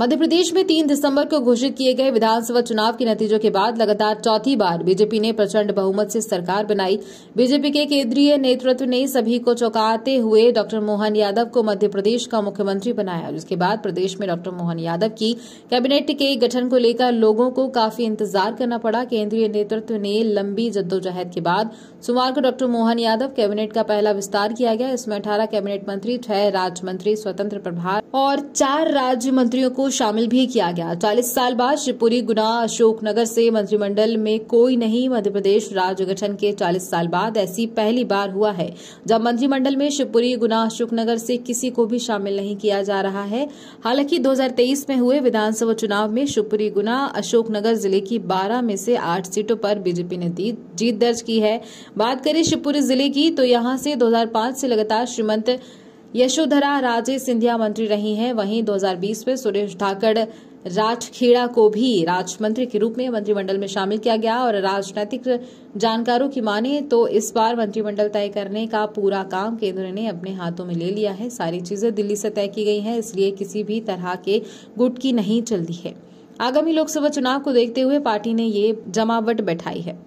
मध्य प्रदेश में तीन दिसंबर को घोषित किए गए विधानसभा चुनाव के नतीजों के बाद लगातार चौथी बार बीजेपी ने प्रचंड बहुमत से सरकार बनाई बीजेपी के केंद्रीय नेतृत्व ने सभी को चौंकाते हुए डॉक्टर मोहन यादव को मध्य प्रदेश का मुख्यमंत्री बनाया जिसके बाद प्रदेश में डॉक्टर मोहन यादव की कैबिनेट के गठन को लेकर लोगों को काफी इंतजार करना पड़ा केंद्रीय नेतृत्व ने लंबी जद्दोजहद के बाद सोमवार को डॉक्टर मोहन यादव कैबिनेट का पहला विस्तार किया गया इसमें अठारह कैबिनेट मंत्री छह राज्य मंत्री स्वतंत्र प्रभार और चार राज्य मंत्रियों को शामिल भी किया गया चालीस साल बाद शिवपुरी गुना अशोकनगर से मंत्रिमंडल में कोई नहीं मध्य प्रदेश राज्य गठन के चालीस साल बाद ऐसी पहली बार हुआ है जब मंत्रिमंडल में शिवपुरी गुना अशोकनगर से किसी को भी शामिल नहीं किया जा रहा है हालांकि 2023 में हुए विधानसभा चुनाव में शिवपुरी गुना अशोकनगर जिले की बारह में से आठ सीटों पर बीजेपी ने जीत दर्ज की है बात करें शिवपुरी जिले की तो यहां से 2005 से लगातार श्रीमंत यशोधरा राजे सिंधिया मंत्री रही हैं वहीं 2020 में सुरेश धाकड़ राजखेड़ा को भी राज्य मंत्री के रूप में मंत्रिमंडल में शामिल किया गया और राजनीतिक जानकारों की माने तो इस बार मंत्रिमंडल तय करने का पूरा काम केंद्र ने अपने हाथों में ले लिया है सारी चीजें दिल्ली से तय की गई हैं इसलिए किसी भी तरह के गुट की नहीं चलती है आगामी लोकसभा चुनाव को देखते हुए पार्टी ने ये जमावट बैठाई है